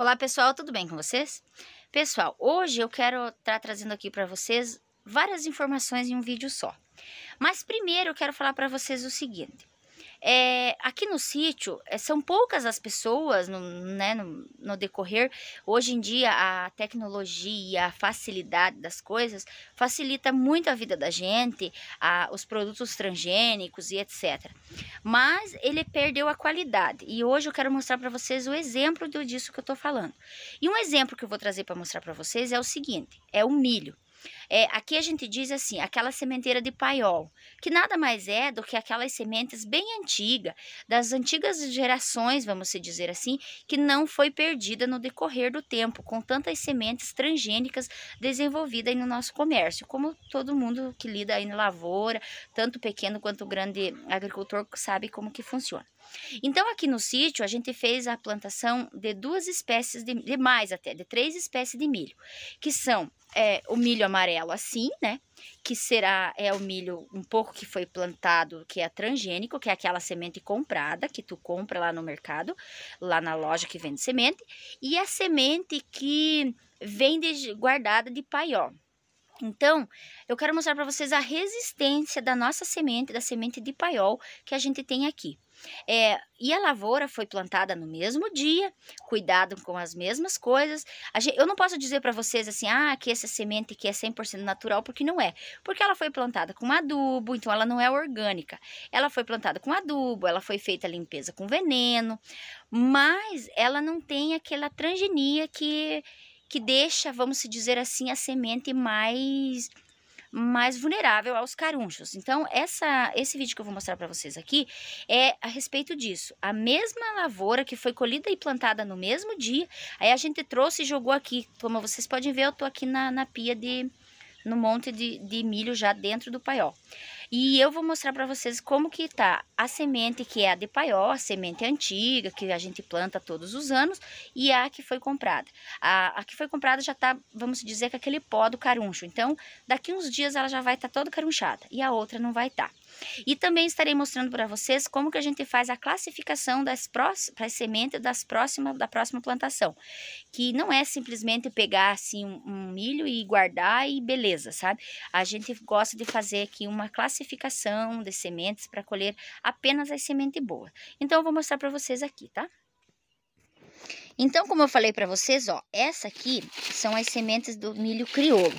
Olá, pessoal, tudo bem com vocês? Pessoal, hoje eu quero estar tá trazendo aqui para vocês várias informações em um vídeo só. Mas primeiro eu quero falar para vocês o seguinte. É, aqui no sítio, é, são poucas as pessoas no, né, no, no, decorrer. Hoje em dia, a tecnologia, a facilidade das coisas facilita muito a vida da gente, a, os produtos transgênicos e etc. Mas ele perdeu a qualidade. E hoje eu quero mostrar para vocês o exemplo do, disso que eu estou falando. E um exemplo que eu vou trazer para mostrar para vocês é o seguinte: é o milho. É, aqui a gente diz assim, aquela sementeira de paiol, que nada mais é do que aquelas sementes bem antigas, das antigas gerações, vamos se dizer assim, que não foi perdida no decorrer do tempo, com tantas sementes transgênicas desenvolvidas no nosso comércio, como todo mundo que lida aí na lavoura, tanto pequeno quanto grande agricultor sabe como que funciona. Então, aqui no sítio, a gente fez a plantação de duas espécies de, de mais até, de três espécies de milho, que são é, o milho amarelo assim, né? Que será é o milho um pouco que foi plantado, que é transgênico, que é aquela semente comprada que tu compra lá no mercado, lá na loja que vende semente, e a é semente que vem de, guardada de paió. Então, eu quero mostrar para vocês a resistência da nossa semente, da semente de paiol que a gente tem aqui. É, e a lavoura foi plantada no mesmo dia, cuidado com as mesmas coisas. Gente, eu não posso dizer para vocês assim, ah, que essa semente aqui é 100% natural, porque não é. Porque ela foi plantada com adubo, então ela não é orgânica. Ela foi plantada com adubo, ela foi feita a limpeza com veneno, mas ela não tem aquela transgenia que, que deixa, vamos dizer assim, a semente mais mais vulnerável aos carunchos. Então, essa, esse vídeo que eu vou mostrar para vocês aqui é a respeito disso. A mesma lavoura que foi colhida e plantada no mesmo dia, aí a gente trouxe e jogou aqui. Como vocês podem ver, eu tô aqui na, na pia de, no monte de, de milho já dentro do paiol. E eu vou mostrar para vocês como que tá a semente que é a de paiol, a semente antiga que a gente planta todos os anos e a que foi comprada. A, a que foi comprada já tá, vamos dizer, com aquele pó do caruncho. Então, daqui uns dias ela já vai estar tá toda carunchada e a outra não vai estar. Tá. E também estarei mostrando para vocês como que a gente faz a classificação das próximas sementes das próxima da próxima plantação, que não é simplesmente pegar assim um, um milho e guardar e beleza, sabe? A gente gosta de fazer aqui uma classificação de sementes para colher apenas as sementes boas. Então eu vou mostrar para vocês aqui, tá? Então, como eu falei para vocês, ó, essa aqui são as sementes do milho crioulo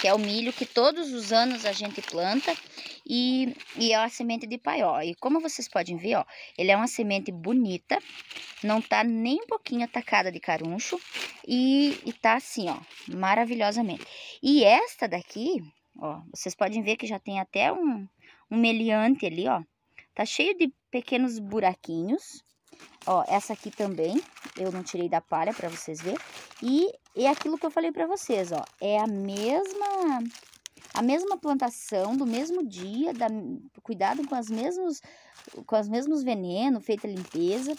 que é o milho que todos os anos a gente planta e, e é a semente de paió. E como vocês podem ver, ó, ele é uma semente bonita, não tá nem um pouquinho atacada de caruncho e, e tá assim, ó, maravilhosamente. E esta daqui, ó, vocês podem ver que já tem até um, um meliante ali, ó, tá cheio de pequenos buraquinhos. Ó, essa aqui também, eu não tirei da palha para vocês ver. E e aquilo que eu falei para vocês, ó, é a mesma a mesma plantação do mesmo dia, da, cuidado com as mesmos com os mesmos venenos, feita limpeza,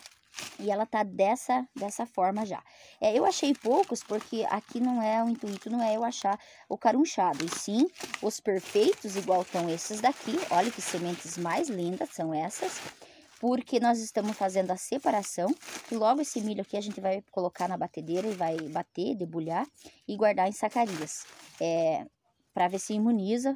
e ela tá dessa, dessa forma já. É, eu achei poucos, porque aqui não é o intuito, não é eu achar o carunchado, e sim os perfeitos, igual estão esses daqui. Olha que sementes mais lindas são essas porque nós estamos fazendo a separação. E logo esse milho aqui a gente vai colocar na batedeira e vai bater, debulhar e guardar em sacarias. É, eh, para ver se imuniza,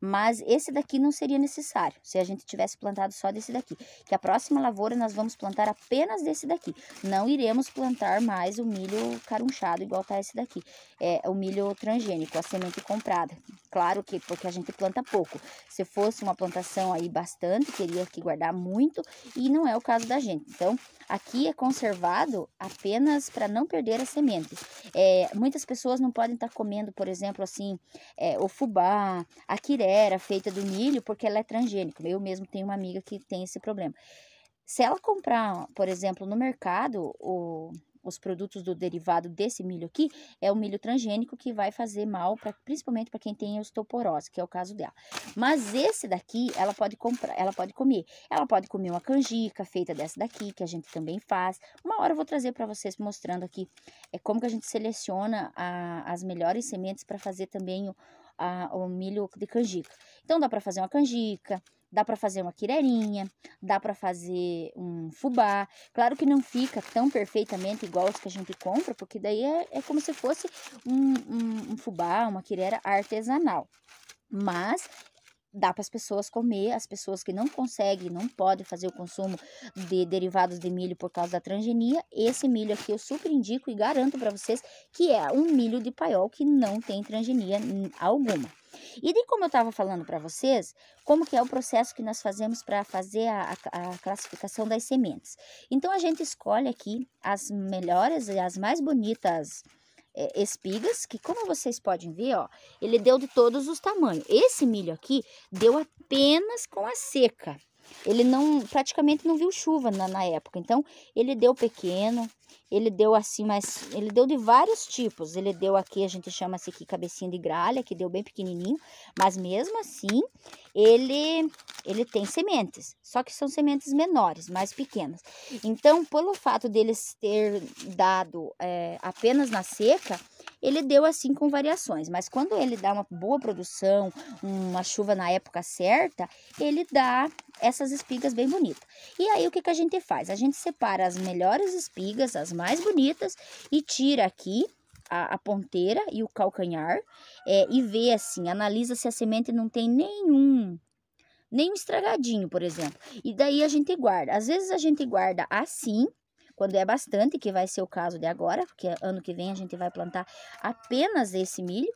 mas esse daqui não seria necessário, se a gente tivesse plantado só desse daqui. Que a próxima lavoura nós vamos plantar apenas desse daqui. Não iremos plantar mais o milho carunchado igual tá esse daqui. É o milho transgênico, a semente comprada. Claro que porque a gente planta pouco. Se fosse uma plantação aí bastante, teria que guardar muito e não é o caso da gente. Então, aqui é conservado apenas para não perder a semente. É, muitas pessoas não podem estar tá comendo, por exemplo, assim, é, o fubá, a quirera feita do milho, porque ela é transgênica. Eu mesmo tenho uma amiga que tem esse problema. Se ela comprar, por exemplo, no mercado o os produtos do derivado desse milho aqui, é o milho transgênico que vai fazer mal, pra, principalmente para quem tem osteoporose, que é o caso dela. Mas esse daqui, ela pode comprar, ela pode comer. Ela pode comer uma canjica feita dessa daqui, que a gente também faz. Uma hora eu vou trazer para vocês mostrando aqui é, como que a gente seleciona a, as melhores sementes para fazer também o, a, o milho de canjica. Então, dá para fazer uma canjica, Dá para fazer uma quireirinha, dá para fazer um fubá. Claro que não fica tão perfeitamente igual os que a gente compra, porque daí é, é como se fosse um, um, um fubá, uma quireira artesanal. Mas dá para as pessoas comer, as pessoas que não conseguem, não podem fazer o consumo de derivados de milho por causa da transgenia, esse milho aqui eu super indico e garanto para vocês que é um milho de paiol que não tem transgenia alguma. E de como eu estava falando para vocês, como que é o processo que nós fazemos para fazer a, a, classificação das sementes. Então, a gente escolhe aqui as melhores e as mais bonitas é, espigas, que como vocês podem ver, ó, ele deu de todos os tamanhos. Esse milho aqui deu apenas com a seca, ele não praticamente não viu chuva na, na época. Então, ele deu pequeno, ele deu assim, mas ele deu de vários tipos. Ele deu aqui, a gente chama se aqui cabecinha de gralha, que deu bem pequenininho, mas mesmo assim, ele ele tem sementes, só que são sementes menores, mais pequenas. Então, pelo fato deles ter dado é, apenas na seca, ele deu assim com variações, mas quando ele dá uma boa produção, uma chuva na época certa, ele dá essas espigas bem bonitas. E aí o que, que a gente faz? A gente separa as melhores espigas, as mais bonitas, e tira aqui a, a, ponteira e o calcanhar é, e vê assim, analisa se a semente não tem nenhum nenhum estragadinho, por exemplo. E daí a gente guarda. Às vezes a gente guarda assim quando é bastante, que vai ser o caso de agora, porque ano que vem a gente vai plantar apenas esse milho,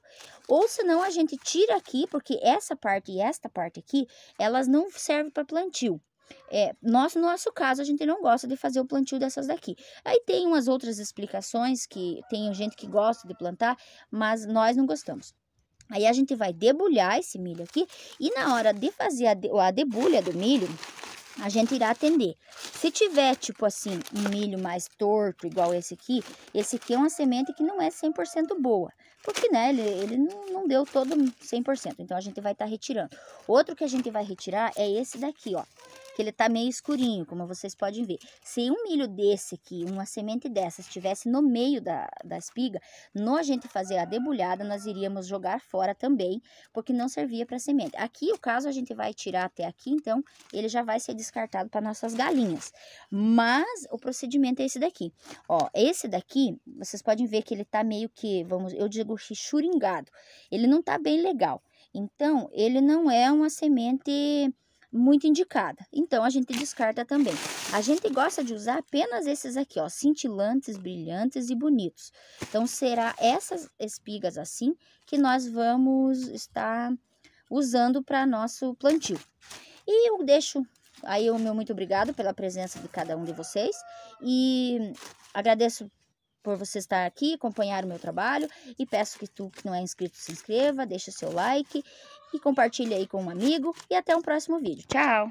ou senão a gente tira aqui, porque essa parte e esta parte aqui, elas não servem para plantio. É, nós, no nosso caso, a gente não gosta de fazer o plantio dessas daqui. Aí tem umas outras explicações que tem gente que gosta de plantar, mas nós não gostamos. Aí a gente vai debulhar esse milho aqui e na hora de fazer a, de, a debulha do milho, a gente irá atender. Se tiver, tipo assim, um milho mais torto, igual esse aqui, esse aqui é uma semente que não é 100% boa. Porque, né, ele, ele não, não deu todo 100%, então a gente vai estar tá retirando. Outro que a gente vai retirar é esse daqui, ó que ele tá meio escurinho, como vocês podem ver. Se um milho desse aqui, uma semente dessa, estivesse no meio da, da espiga, nós a gente fazer a debulhada, nós iríamos jogar fora também, porque não servia para semente. Aqui, o caso, a gente vai tirar até aqui, então, ele já vai ser descartado para nossas galinhas. Mas, o procedimento é esse daqui. Ó, esse daqui, vocês podem ver que ele tá meio que, vamos, eu digo churingado. Ele não tá bem legal. Então, ele não é uma semente muito indicada. Então a gente descarta também. A gente gosta de usar apenas esses aqui, ó, cintilantes, brilhantes e bonitos. Então será essas espigas assim que nós vamos estar usando para nosso plantio. E eu deixo aí o meu muito obrigado pela presença de cada um de vocês e agradeço por você estar aqui, acompanhar o meu trabalho e peço que tu que não é inscrito se inscreva, deixe seu like e compartilha aí com um amigo. E até um próximo vídeo. Tchau!